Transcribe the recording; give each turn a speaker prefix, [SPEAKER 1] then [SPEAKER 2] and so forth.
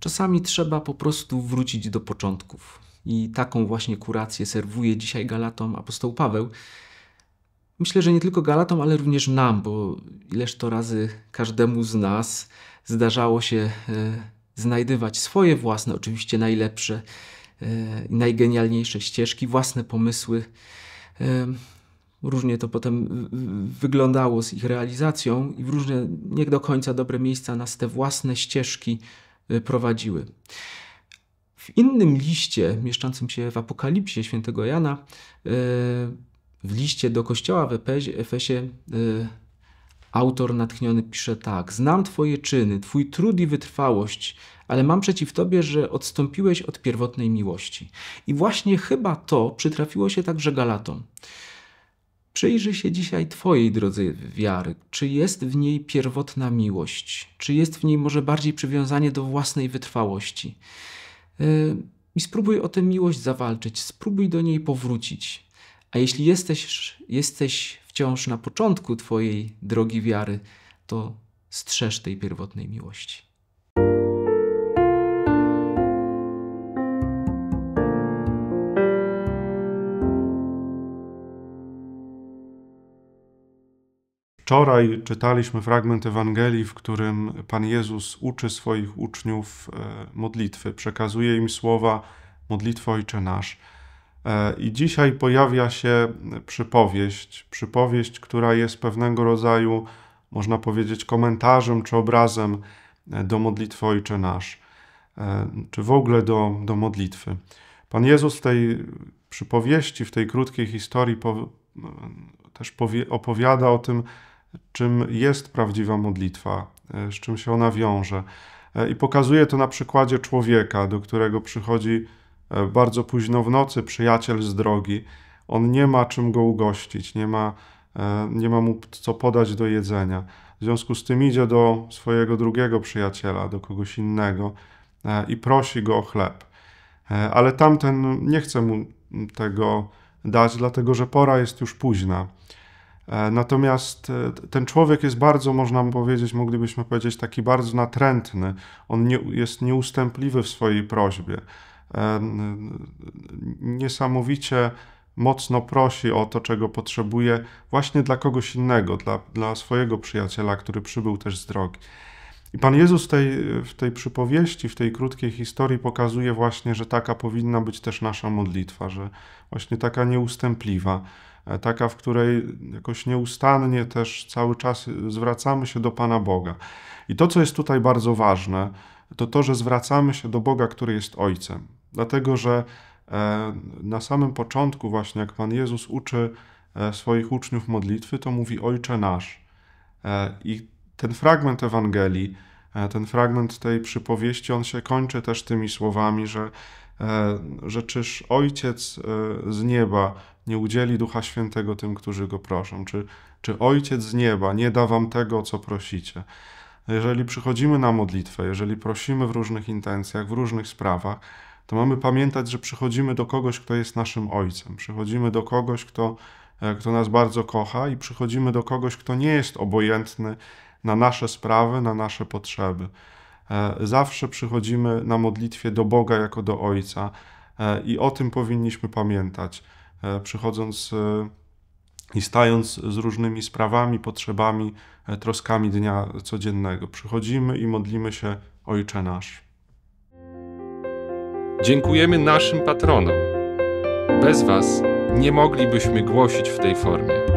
[SPEAKER 1] Czasami trzeba po prostu wrócić do początków. I taką właśnie kurację serwuje dzisiaj Galatom apostoł Paweł. Myślę, że nie tylko Galatom, ale również nam, bo ileż to razy każdemu z nas zdarzało się e, znajdywać swoje własne, oczywiście najlepsze e, i najgenialniejsze ścieżki, własne pomysły. E, różnie to potem wyglądało z ich realizacją i w różne, nie do końca dobre miejsca nas te własne ścieżki Y, prowadziły. W innym liście mieszczącym się w Apokalipsie świętego Jana, y, w liście do kościoła w Efesie, y, autor natchniony pisze tak: Znam Twoje czyny, Twój trud i wytrwałość, ale mam przeciw Tobie, że odstąpiłeś od pierwotnej miłości. I właśnie chyba to przytrafiło się także Galatom. Przyjrzyj się dzisiaj Twojej drodze wiary. Czy jest w niej pierwotna miłość? Czy jest w niej może bardziej przywiązanie do własnej wytrwałości? Y, I spróbuj o tę miłość zawalczyć, spróbuj do niej powrócić. A jeśli jesteś, jesteś wciąż na początku Twojej drogi wiary, to strzeż tej pierwotnej miłości.
[SPEAKER 2] Wczoraj czytaliśmy fragment Ewangelii, w którym Pan Jezus uczy swoich uczniów e, modlitwy, przekazuje im słowa modlitwy Ojcze Nasz. E, I dzisiaj pojawia się przypowieść, przypowieść, która jest pewnego rodzaju, można powiedzieć, komentarzem czy obrazem e, do modlitwy Ojcze Nasz, czy w ogóle do, do modlitwy. Pan Jezus w tej przypowieści, w tej krótkiej historii po, też opowiada o tym, czym jest prawdziwa modlitwa, e, z czym się ona wiąże. E, I pokazuje to na przykładzie człowieka, do którego przychodzi e, bardzo późno w nocy przyjaciel z drogi. On nie ma czym go ugościć, nie ma, nie ma mu co podać do jedzenia. W związku z tym idzie do swojego drugiego przyjaciela, do kogoś innego i prosi go o chleb. Ale tamten nie chce mu tego dać, dlatego że pora jest już późna. E, natomiast e, ten człowiek jest bardzo, można powiedzieć, moglibyśmy powiedzieć, taki bardzo natrętny. On nie, jest nieustępliwy w swojej prośbie. E, niesamowicie mocno prosi o to, czego potrzebuje, właśnie dla kogoś innego, dla, dla swojego przyjaciela, który przybył też z drogi. I Pan Jezus w tej, w tej przypowieści, w tej krótkiej historii pokazuje właśnie, że taka powinna być też nasza modlitwa, że właśnie taka nieustępliwa, e, taka, w której jakoś nieustannie też cały czas zwracamy się do Pana Boga. I to, co jest tutaj bardzo ważne, to to, że zwracamy się do Boga, który jest Ojcem. Dlatego, że e, na samym początku, właśnie jak Pan Jezus uczy e, swoich uczniów modlitwy, to mówi Ojcze nasz. I ten fragment Ewangelii, e, ten fragment tej przypowieści, on się kończy też tymi słowami, że, e, że czyż Ojciec e, z nieba nie udzieli Ducha Świętego tym, którzy Go proszą? Czy, czy Ojciec z nieba nie da Wam tego, co prosicie? Jeżeli przychodzimy na modlitwę, jeżeli prosimy w różnych intencjach, w różnych sprawach, to mamy pamiętać, że przychodzimy do kogoś, kto jest naszym Ojcem. Przychodzimy do kogoś, kto, kto nas bardzo kocha i przychodzimy do kogoś, kto nie jest obojętny na nasze sprawy, na nasze potrzeby. E, zawsze przychodzimy na modlitwie do Boga jako do Ojca e, i o tym powinniśmy pamiętać. E, przychodząc i stając z różnymi sprawami, potrzebami, troskami dnia codziennego, przychodzimy i modlimy się Ojcze nasz. Dziękujemy naszym patronom. Bez Was nie moglibyśmy głosić w tej formie.